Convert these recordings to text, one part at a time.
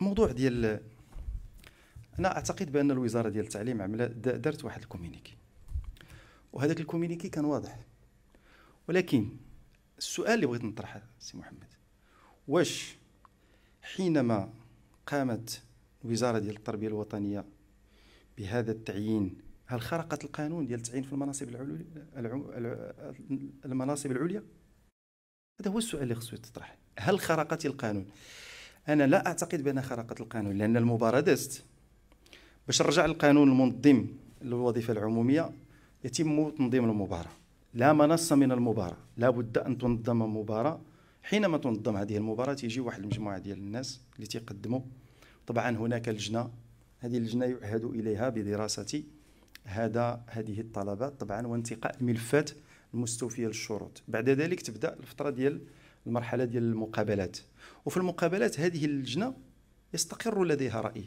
موضوع ديال انا اعتقد بان الوزاره ديال التعليم عملت دارت واحد الكومينيكي وهذاك الكومينيكي كان واضح ولكن السؤال اللي بغيت نطرحه سي محمد واش حينما قامت الوزاره ديال التربيه الوطنيه بهذا التعيين هل خرقت القانون ديال التعيين في المناصب العليا المناصب العليا هذا هو السؤال اللي خصو يتطرح هل خرقت القانون انا لا اعتقد بان خرقت القانون لان المباراه دازت باش نرجع للقانون المنظم للوظيفه العموميه يتم تنظيم المباراه لا منص من المباراه لا بد ان تنظم مباراه حينما تنظم هذه المباراه تيجي واحد المجموعه ديال الناس اللي تيقدموا طبعا هناك لجنه هذه اللجنه يعهد اليها بدراسه هذا هذه الطلبات طبعا وانتقاء الملفات المستوفيه للشروط بعد ذلك تبدا الفتره ديال المرحله ديال المقابلات وفي المقابلات هذه اللجنه يستقر لديها راي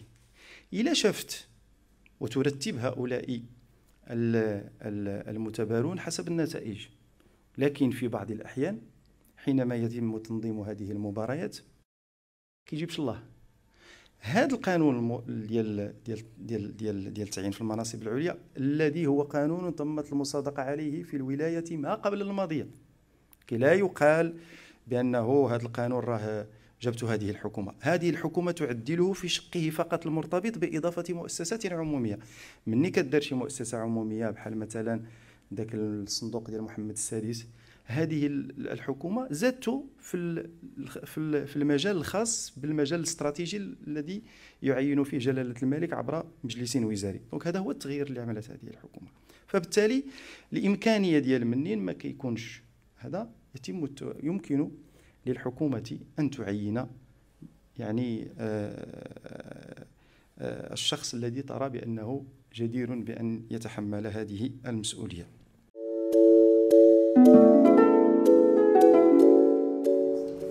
الى شفت وترتب هؤلاء المتبارون حسب النتائج لكن في بعض الاحيان حينما يتم تنظيم هذه المباريات كيجيبش الله هذا القانون ديال ديال ديال ديال ديال التعيين في المناصب العليا الذي هو قانون تمت المصادقه عليه في الولايه ما قبل الماضيه كي لا يقال بانه هذا القانون راه جبت هذه الحكومه هذه الحكومه تعدله في شقه فقط المرتبط باضافه مؤسسات عموميه مني كدير شي مؤسسه عموميه بحال مثلا ذاك الصندوق ديال محمد السادس هذه الحكومه زادته في في المجال الخاص بالمجال الاستراتيجي الذي يعين فيه جلاله الملك عبر مجلس وزاري دونك هذا هو التغيير اللي عملت هذه الحكومه فبالتالي الامكانيه ديال منين ما كيكونش هذا يتم يمكن للحكومه ان تعين يعني آه، آه، آه، الشخص الذي ترى بانه جدير بان يتحمل هذه المسؤوليه